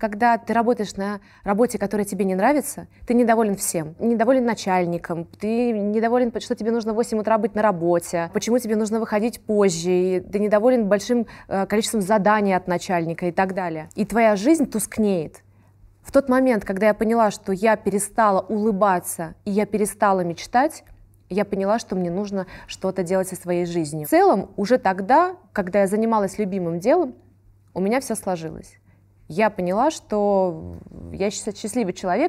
Когда ты работаешь на работе, которая тебе не нравится, ты недоволен всем. Недоволен начальником, ты недоволен, что тебе нужно в 8 утра быть на работе, почему тебе нужно выходить позже, и ты недоволен большим э, количеством заданий от начальника и так далее. И твоя жизнь тускнеет. В тот момент, когда я поняла, что я перестала улыбаться и я перестала мечтать, я поняла, что мне нужно что-то делать со своей жизнью. В целом, уже тогда, когда я занималась любимым делом, у меня все сложилось я поняла, что я счастливый человек,